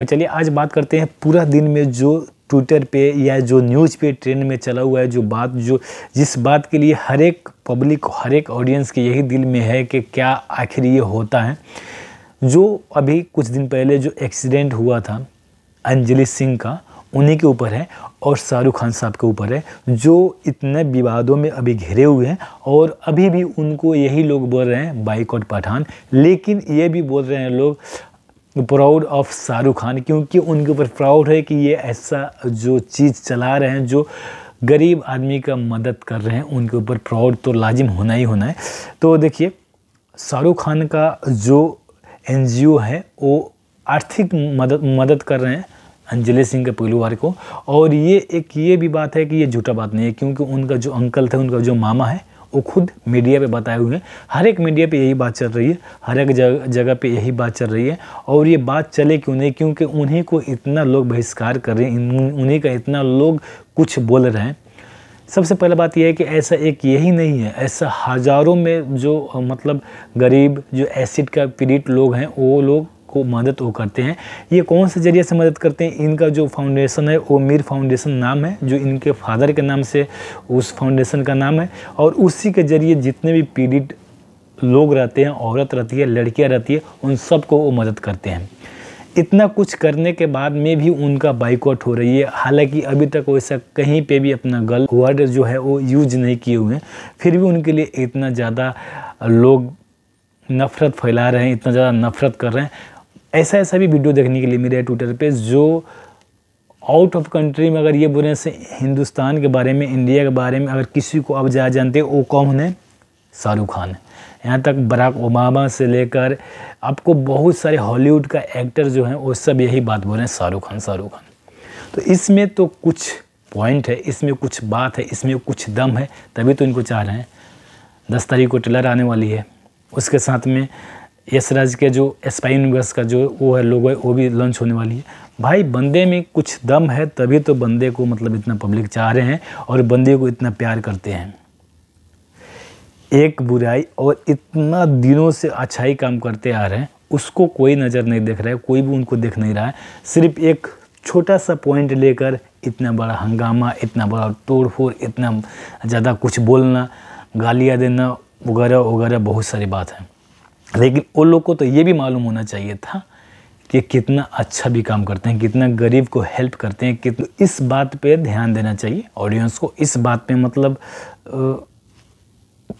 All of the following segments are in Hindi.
तो चलिए आज बात करते हैं पूरा दिन में जो ट्विटर पे या जो न्यूज़ पे ट्रेंड में चला हुआ है जो बात जो जिस बात के लिए हर एक पब्लिक हर एक ऑडियंस के यही दिल में है कि क्या आखिर ये होता है जो अभी कुछ दिन पहले जो एक्सीडेंट हुआ था अंजलि सिंह का उन्हीं के ऊपर है और शाहरुख खान साहब के ऊपर है जो इतने विवादों में अभी घिरे हुए हैं और अभी भी उनको यही लोग बोल रहे हैं बाइकआउट पठान लेकिन ये भी बोल रहे हैं लोग प्राउड ऑफ शाहरुख खान क्योंकि उनके ऊपर प्राउड है कि ये ऐसा जो चीज़ चला रहे हैं जो गरीब आदमी का मदद कर रहे हैं उनके ऊपर प्राउड तो लाजिम होना ही होना है तो देखिए शाहरुख खान का जो एन है वो आर्थिक मदद मदद कर रहे हैं अंजलि सिंह के परिवार को और ये एक ये भी बात है कि ये झूठा बात नहीं है क्योंकि उनका जो अंकल थे उनका जो मामा है वो खुद मीडिया पे बताए हुए हैं हर एक मीडिया पे यही बात चल रही है हर एक जगह जगह पे यही बात चल रही है और ये बात चले क्यों नहीं क्योंकि उन्हीं को इतना लोग बहिष्कार कर रहे हैं उन्हीं का इतना लोग कुछ बोल रहे हैं सबसे पहला बात यह है कि ऐसा एक यही नहीं है ऐसा हज़ारों में जो मतलब गरीब जो एसिड का पीड़ित लोग हैं वो लोग को मदद वो करते हैं ये कौन से जरिए से मदद करते हैं इनका जो फाउंडेशन है वो मीर फाउंडेशन नाम है जो इनके फादर के नाम से उस फाउंडेशन का नाम है और उसी के जरिए जितने भी पीड़ित लोग रहते हैं औरत रहती है लड़कियाँ रहती है उन सबको वो मदद करते हैं इतना कुछ करने के बाद में भी उनका बाइकआउट हो रही है हालांकि अभी तक वैसा कहीं पे भी अपना गल वर्ड जो है वो यूज नहीं किए हुए हैं फिर भी उनके लिए इतना ज़्यादा लोग नफ़रत फैला रहे हैं इतना ज़्यादा नफ़रत कर रहे हैं ऐसा ऐसा भी वीडियो देखने के लिए मेरे ट्विटर पे जो आउट ऑफ कंट्री में अगर ये बोले से हिंदुस्तान के बारे में इंडिया के बारे में अगर किसी को आप ज़्यादा जानते वो कौन है शाहरुख खान यहाँ तक बराक ओबामा से लेकर आपको बहुत सारे हॉलीवुड का एक्टर जो हैं वो सब यही बात बोल रहे हैं शाहरुख खान शाहरुख खान तो इसमें तो कुछ पॉइंट है इसमें कुछ बात है इसमें कुछ दम है तभी तो इनको चाह रहे हैं दस तारीख को ट्रेलर आने वाली है उसके साथ में यश राज के जो स्पाइन वर्स का जो वो है लोगो है वो भी लॉन्च होने वाली है भाई बंदे में कुछ दम है तभी तो बंदे को मतलब इतना पब्लिक चाह रहे हैं और बंदे को इतना प्यार करते हैं एक बुराई और इतना दिनों से अच्छाई काम करते आ रहे हैं उसको कोई नज़र नहीं देख रहा है कोई भी उनको देख नहीं रहा है सिर्फ एक छोटा सा पॉइंट लेकर इतना बड़ा हंगामा इतना बड़ा तोड़फोड़ इतना ज़्यादा कुछ बोलना गालियाँ देना वगैरह वगैरह बहुत सारी बात है लेकिन उन लोग को तो ये भी मालूम होना चाहिए था कि कितना अच्छा भी काम करते हैं कितना गरीब को हेल्प करते हैं कितने इस बात पे ध्यान देना चाहिए ऑडियंस को इस बात पे मतलब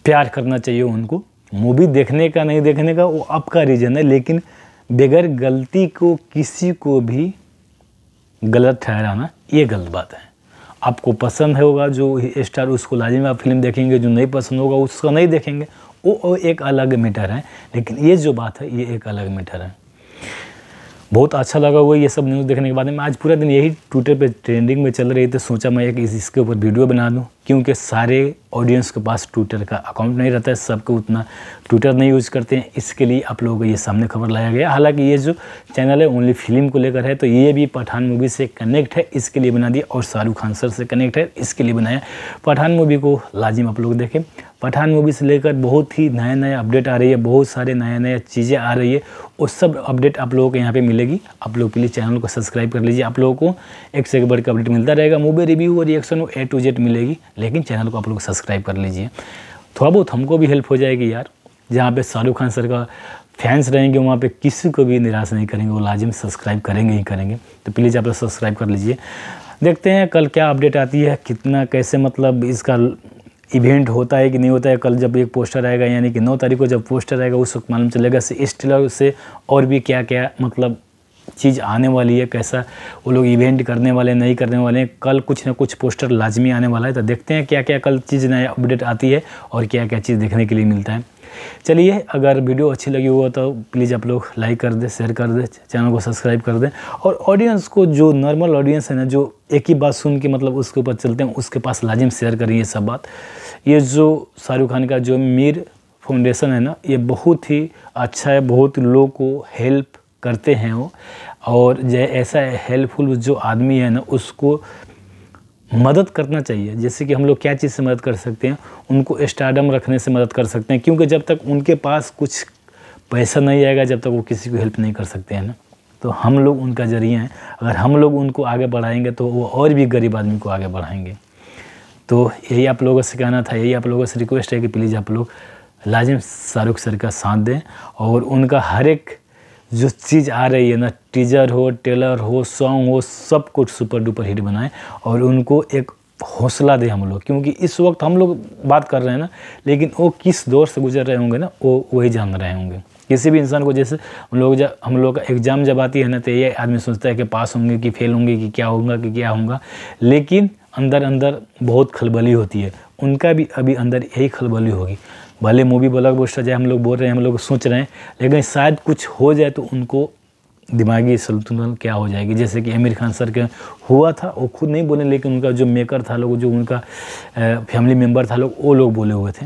प्यार करना चाहिए उनको मूवी देखने का नहीं देखने का वो आपका रीज़न है लेकिन बगैर गलती को किसी को भी गलत ठहराना ये गलत बात है आपको पसंद होगा जो स्टार उसको लाजिम आप फिल्म देखेंगे जो नहीं पसंद होगा उसका नहीं देखेंगे वो एक अलग मीटर है लेकिन ये जो बात है ये एक अलग मीटर है बहुत अच्छा लगा हुआ ये सब न्यूज़ देखने के बाद में आज पूरा दिन यही ट्विटर पे ट्रेंडिंग में चल रही थी सोचा मैं एक इसके ऊपर वीडियो बना लूँ क्योंकि सारे ऑडियंस के पास ट्विटर का अकाउंट नहीं रहता है सबको उतना ट्विटर नहीं यूज़ करते हैं इसके लिए आप लोगों को ये सामने खबर लाया गया हालांकि ये जो चैनल है ओनली फिल्म को लेकर है तो ये भी पठान मूवी से कनेक्ट है इसके लिए बना दिया और शाहरुख खान सर से कनेक्ट है इसके लिए बनाया पठान मूवी को लाजिम आप लोग देखें पठान मूवी से लेकर बहुत ही नया नया अपडेट आ रही है बहुत सारे नया नया चीज़ें आ रही है वो सब अपडेट आप लोगों को यहाँ पे मिलेगी आप लोग प्लीज़ चैनल को सब्सक्राइब कर लीजिए आप लोगों को एक से एक बढ़ का अपडेट मिलता रहेगा मूवी रिव्यू और रिएक्शन वो ए टू जेड मिलेगी लेकिन चैनल को आप लोग सब्सक्राइब कर लीजिए थोड़ा बहुत हमको भी हेल्प हो जाएगी यार जहाँ पर शाहरुख खान सर का फैंस रहेंगे वहाँ पे किसी को भी निराश नहीं करेंगे वो लाजिम सब्सक्राइब करेंगे ही करेंगे तो प्लीज़ आप लोग सब्सक्राइब कर लीजिए देखते हैं कल क्या अपडेट आती है कितना कैसे मतलब इसका इवेंट होता है कि नहीं होता है कल जब एक पोस्टर आएगा यानी कि नौ तारीख को जब पोस्टर आएगा उस वक्त मालूम चलेगा से इस ट्रेलर से और भी क्या क्या मतलब चीज़ आने वाली है कैसा वो लोग इवेंट करने वाले नहीं करने वाले हैं कल कुछ ना कुछ पोस्टर लाजमी आने वाला है तो देखते हैं क्या क्या कल चीज़ नया अपडेट आती है और क्या क्या चीज़ देखने के लिए मिलता है चलिए अगर वीडियो अच्छी लगी हुआ तो प्लीज़ आप लोग लाइक कर दें शेयर कर दें चैनल को सब्सक्राइब कर दें और ऑडियंस को जो नॉर्मल ऑडियंस है ना जो एक ही बात सुन के मतलब उसके ऊपर चलते हैं उसके पास लाजिम शेयर करिए सब बात ये जो शाहरुख खान का जो मीर फाउंडेशन है ना ये बहुत ही अच्छा है बहुत लोगों को हेल्प करते हैं वो और जो ऐसा हेल्पफुल जो आदमी है ना उसको मदद करना चाहिए जैसे कि हम लोग क्या चीज़ से मदद कर सकते हैं उनको स्टार्डम रखने से मदद कर सकते हैं क्योंकि जब तक उनके पास कुछ पैसा नहीं आएगा जब तक वो किसी को हेल्प नहीं कर सकते हैं ना तो हम लोग उनका जरिया हैं अगर हम लोग उनको आगे बढ़ाएंगे तो वो और भी गरीब आदमी को आगे बढ़ाएंगे तो यही आप लोगों से कहना था यही आप लोगों से रिक्वेस्ट है कि प्लीज़ आप लोग लाजिम शाहरुख सर का साथ दें और उनका हर एक जो चीज़ आ रही है ना टीजर हो टेलर हो सॉन्ग हो सब कुछ सुपर डुपर हिट बनाएं और उनको एक हौसला दे हम लोग क्योंकि इस वक्त हम लोग बात कर रहे हैं ना लेकिन वो किस दौर से गुजर रहे होंगे ना वो वही जान रहे होंगे किसी भी इंसान को जैसे हम लोग जब हम लोग का एग्ज़ाम जब आती है ना तो ये आदमी सोचता है कि पास होंगे कि फेल होंगे कि क्या होगा कि क्या होगा लेकिन अंदर अंदर बहुत खलबली होती है उनका भी अभी अंदर यही खलबली होगी भले मूवी ब्लॉक बोस्टर जाए हम लोग बोल रहे हैं हम लोग सोच रहे हैं लेकिन शायद कुछ हो जाए तो उनको दिमागी संतुलन क्या हो जाएगी जैसे कि आमिर खान सर के हुआ था वो खुद नहीं बोले लेकिन उनका जो मेकर था लोग जो उनका फैमिली मेम्बर था लोग वो लोग बोले हुए थे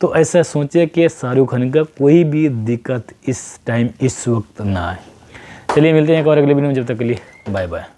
तो ऐसा सोचे कि शाहरुख खान का कोई भी दिक्कत इस टाइम इस वक्त ना आए चलिए मिलते हैं एक और अगले वीडियो में जब तक के लिए बाय बाय